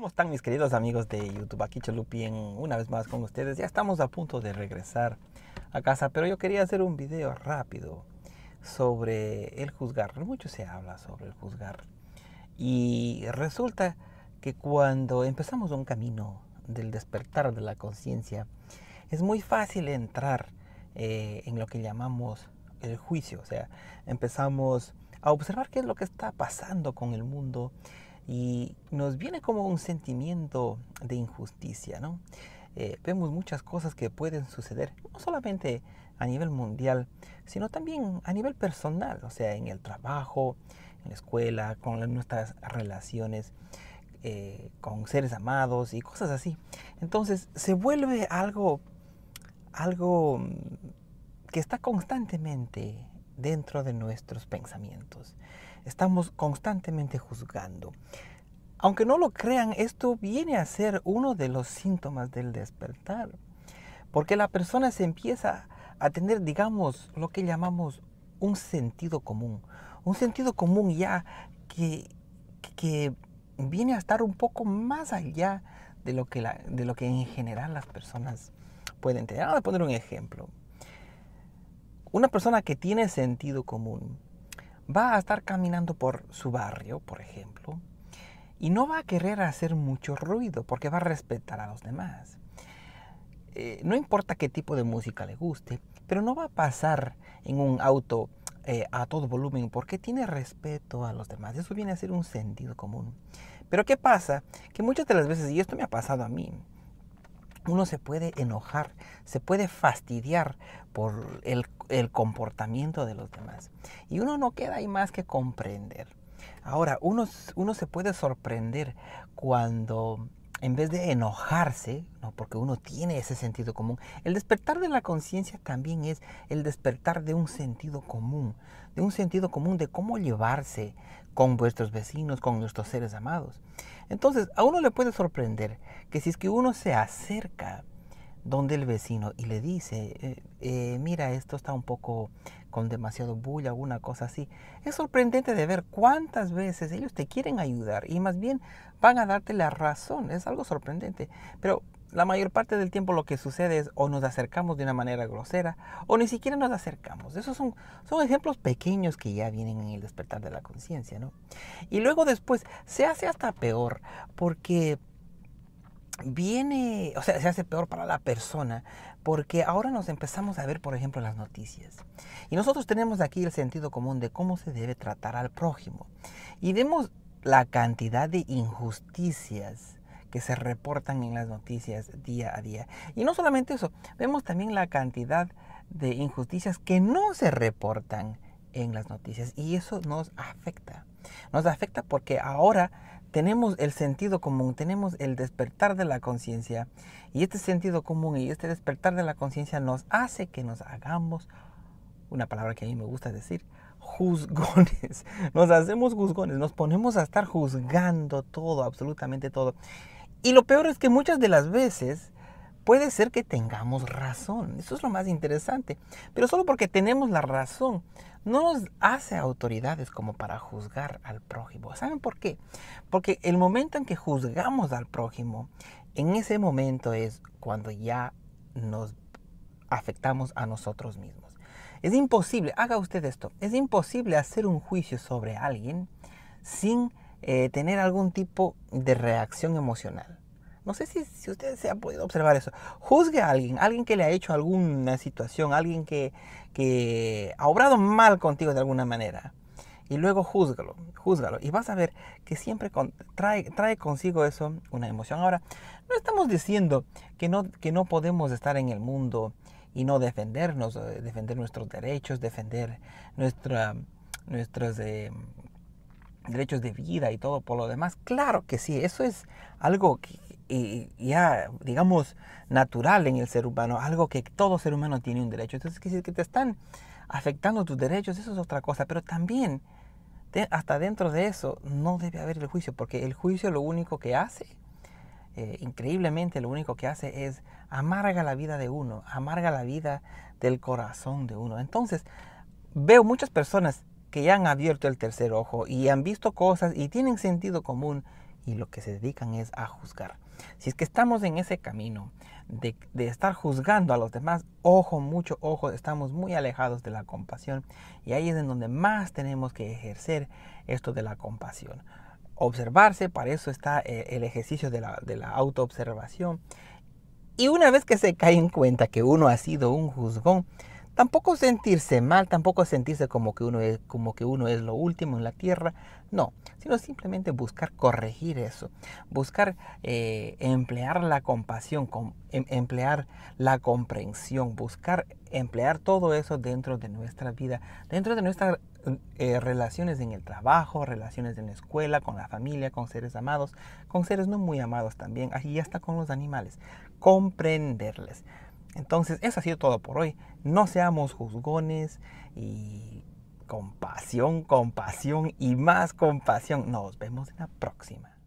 ¿Cómo están mis queridos amigos de YouTube? Aquí Cholupien una vez más con ustedes. Ya estamos a punto de regresar a casa, pero yo quería hacer un video rápido sobre el juzgar. Mucho se habla sobre el juzgar. Y resulta que cuando empezamos un camino del despertar de la conciencia, es muy fácil entrar eh, en lo que llamamos el juicio. O sea, empezamos a observar qué es lo que está pasando con el mundo y nos viene como un sentimiento de injusticia, ¿no? Eh, vemos muchas cosas que pueden suceder, no solamente a nivel mundial, sino también a nivel personal, o sea, en el trabajo, en la escuela, con nuestras relaciones, eh, con seres amados y cosas así. Entonces se vuelve algo, algo que está constantemente dentro de nuestros pensamientos estamos constantemente juzgando. Aunque no lo crean, esto viene a ser uno de los síntomas del despertar. Porque la persona se empieza a tener, digamos, lo que llamamos un sentido común. Un sentido común ya que, que viene a estar un poco más allá de lo que, de lo que en general las personas pueden tener. Vamos a poner un ejemplo. Una persona que tiene sentido común va a estar caminando por su barrio, por ejemplo, y no va a querer hacer mucho ruido porque va a respetar a los demás. Eh, no importa qué tipo de música le guste, pero no va a pasar en un auto eh, a todo volumen porque tiene respeto a los demás. Eso viene a ser un sentido común. Pero ¿qué pasa? Que muchas de las veces, y esto me ha pasado a mí, uno se puede enojar, se puede fastidiar por el, comportamiento de los demás. Y uno no queda ahí más que comprender. Ahora, uno, se puede sorprender cuando en vez de enojarse, porque uno tiene ese sentido común, el despertar de la conciencia también es el despertar de un sentido común, de un sentido común de cómo llevarse con vuestros vecinos, con nuestros seres amados. Entonces, a uno le puede sorprender que si es que uno se acerca donde el vecino y le dice, eh, eh, mira, esto está un poco con demasiado bulla, alguna cosa así. Es sorprendente de ver cuántas veces ellos te quieren ayudar y más bien van a darte la razón. Es algo sorprendente. Pero la mayor parte del tiempo lo que sucede es o nos acercamos de una manera grosera o ni siquiera nos acercamos. Esos son, son ejemplos pequeños que ya vienen en el despertar de la conciencia, Y luego después se hace hasta peor porque viene, o sea, se hace peor para la persona porque ahora nos empezamos a ver, por ejemplo, las noticias. Y nosotros tenemos aquí el sentido común de cómo se debe tratar al prójimo. Y vemos la cantidad de injusticias que se reportan en las noticias día a día. Y no solamente eso, vemos también la cantidad de injusticias que no se reportan en las noticias y eso nos afecta. Nos afecta porque ahora tenemos el sentido común, tenemos el despertar de la conciencia y este sentido común y este despertar de la conciencia nos hace que nos hagamos, una palabra que a mí me gusta decir, juzgones. Nos hacemos juzgones, nos ponemos a estar juzgando todo, absolutamente todo. Y lo peor es que muchas de las veces puede ser que tengamos razón. Eso es lo más interesante. Pero solo porque tenemos la razón no nos hace autoridades como para juzgar al prójimo. ¿Saben por qué? Porque el momento en que juzgamos al prójimo, en ese momento es cuando ya nos afectamos a nosotros mismos. Es imposible, haga usted esto, es imposible hacer un juicio sobre alguien sin eh, tener algún tipo de reacción emocional. No sé si, si ustedes se ha podido observar eso. Juzgue a alguien, alguien que le ha hecho alguna situación, alguien que, que ha obrado mal contigo de alguna manera. Y luego júzgalo, júzgalo. Y vas a ver que siempre trae, trae consigo eso una emoción. Ahora, no estamos diciendo que no, que no podemos estar en el mundo y no defendernos, eh, defender nuestros derechos, defender nuestra, nuestros eh, derechos de vida y todo por lo demás. Claro que sí, eso es algo que ya, digamos, natural en el ser humano, algo que todo ser humano tiene un derecho. Entonces, si que te están afectando tus derechos, eso es otra cosa, pero también, hasta dentro de eso, no debe haber el juicio, porque el juicio lo único que hace, eh, increíblemente lo único que hace es amarga la vida de uno, amarga la vida del corazón de uno. Entonces, veo muchas personas que ya han abierto el tercer ojo y han visto cosas y tienen sentido común y lo que se dedican es a juzgar. Si es que estamos en ese camino de, estar juzgando a los demás, ojo, mucho ojo, estamos muy alejados de la compasión y ahí es en donde más tenemos que ejercer esto de la compasión. Observarse, para eso está eh, el ejercicio de la, de la autoobservación. Y una vez que se cae en cuenta que uno ha sido un juzgón, Tampoco sentirse mal, tampoco sentirse como que uno es, como que uno es lo último en la tierra, no, sino simplemente buscar corregir eso, buscar eh, emplear la compasión, em, emplear la comprensión, buscar emplear todo eso dentro de nuestra vida, dentro de nuestras eh, relaciones en el trabajo, relaciones en la escuela, con la familia, con seres amados, con seres no muy amados también, y hasta con los animales, comprenderles. Entonces, eso ha sido todo por hoy. No seamos juzgones y compasión, compasión y más compasión. Nos vemos en la próxima.